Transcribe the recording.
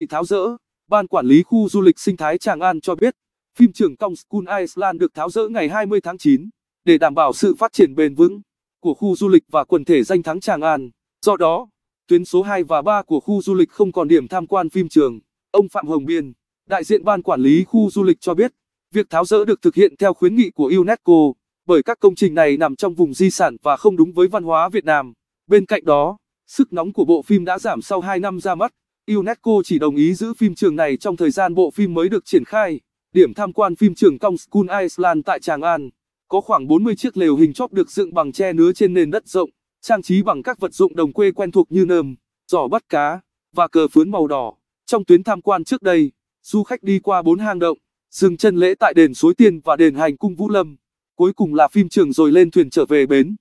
bị tháo rỡ. Ban quản lý khu du lịch sinh thái Tràng An cho biết, phim trường Kong School Iceland được tháo rỡ ngày 20 tháng 9 để đảm bảo sự phát triển bền vững của khu du lịch và quần thể danh thắng Tràng An. Do đó, tuyến số 2 và 3 của khu du lịch không còn điểm tham quan phim trường. Ông Phạm Hồng Biên, đại diện ban quản lý khu du lịch cho biết, việc tháo rỡ được thực hiện theo khuyến nghị của UNESCO, bởi các công trình này nằm trong vùng di sản và không đúng với văn hóa Việt Nam. Bên cạnh đó, sức nóng của bộ phim đã giảm sau 2 năm ra mắt. UNESCO chỉ đồng ý giữ phim trường này trong thời gian bộ phim mới được triển khai. Điểm tham quan phim trường Kong Kongskun Island tại Tràng An, có khoảng 40 chiếc lều hình chóp được dựng bằng tre nứa trên nền đất rộng, trang trí bằng các vật dụng đồng quê quen thuộc như nơm, giỏ bắt cá và cờ phướn màu đỏ. Trong tuyến tham quan trước đây, du khách đi qua bốn hang động, dừng chân lễ tại đền Suối Tiên và đền Hành Cung Vũ Lâm. Cuối cùng là phim trường rồi lên thuyền trở về bến.